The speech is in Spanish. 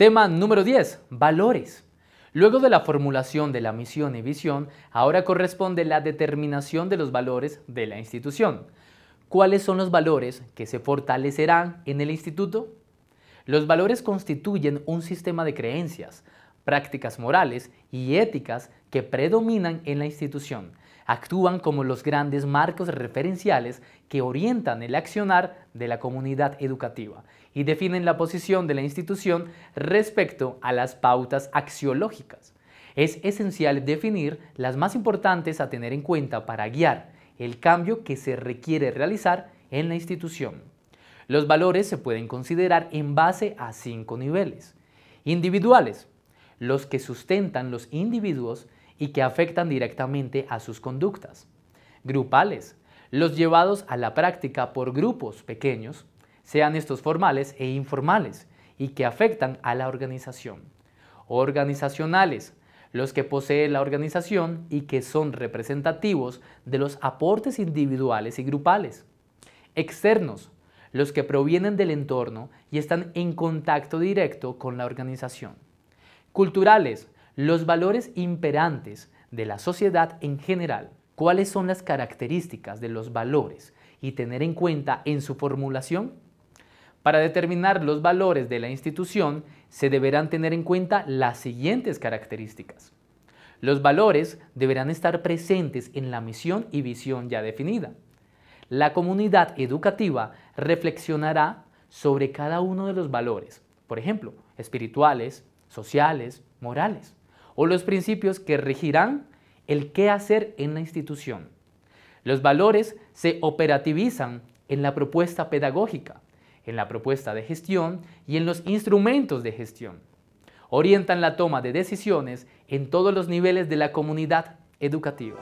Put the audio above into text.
Tema número 10. Valores. Luego de la formulación de la misión y visión, ahora corresponde la determinación de los valores de la institución. ¿Cuáles son los valores que se fortalecerán en el instituto? Los valores constituyen un sistema de creencias, prácticas morales y éticas que predominan en la institución. Actúan como los grandes marcos referenciales que orientan el accionar de la comunidad educativa y definen la posición de la institución respecto a las pautas axiológicas. Es esencial definir las más importantes a tener en cuenta para guiar el cambio que se requiere realizar en la institución. Los valores se pueden considerar en base a cinco niveles. Individuales, los que sustentan los individuos y que afectan directamente a sus conductas. Grupales, los llevados a la práctica por grupos pequeños, sean estos formales e informales, y que afectan a la organización. Organizacionales, los que posee la organización y que son representativos de los aportes individuales y grupales. Externos, los que provienen del entorno y están en contacto directo con la organización. Culturales, los valores imperantes de la sociedad en general. ¿Cuáles son las características de los valores y tener en cuenta en su formulación? Para determinar los valores de la institución se deberán tener en cuenta las siguientes características. Los valores deberán estar presentes en la misión y visión ya definida. La comunidad educativa reflexionará sobre cada uno de los valores, por ejemplo, espirituales, sociales, morales, o los principios que regirán el qué hacer en la institución. Los valores se operativizan en la propuesta pedagógica, en la propuesta de gestión y en los instrumentos de gestión. Orientan la toma de decisiones en todos los niveles de la comunidad educativa.